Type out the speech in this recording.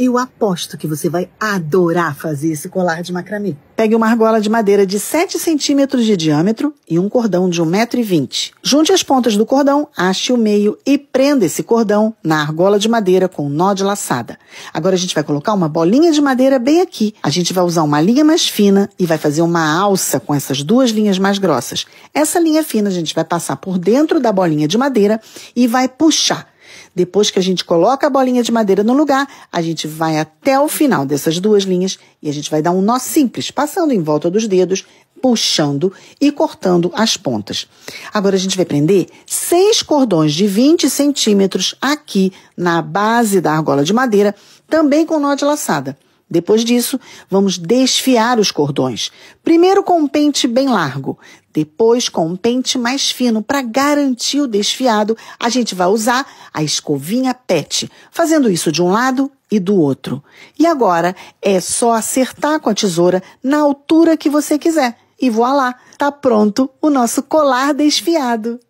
Eu aposto que você vai adorar fazer esse colar de macramê. Pegue uma argola de madeira de 7 centímetros de diâmetro e um cordão de 1,20m. Junte as pontas do cordão, ache o meio e prenda esse cordão na argola de madeira com um nó de laçada. Agora a gente vai colocar uma bolinha de madeira bem aqui. A gente vai usar uma linha mais fina e vai fazer uma alça com essas duas linhas mais grossas. Essa linha fina a gente vai passar por dentro da bolinha de madeira e vai puxar depois que a gente coloca a bolinha de madeira no lugar, a gente vai até o final dessas duas linhas e a gente vai dar um nó simples, passando em volta dos dedos, puxando e cortando as pontas. Agora a gente vai prender seis cordões de 20 centímetros aqui na base da argola de madeira, também com nó de laçada. Depois disso, vamos desfiar os cordões. Primeiro com um pente bem largo, depois com um pente mais fino. Para garantir o desfiado, a gente vai usar a escovinha PET, fazendo isso de um lado e do outro. E agora é só acertar com a tesoura na altura que você quiser. E voilá, tá pronto o nosso colar desfiado.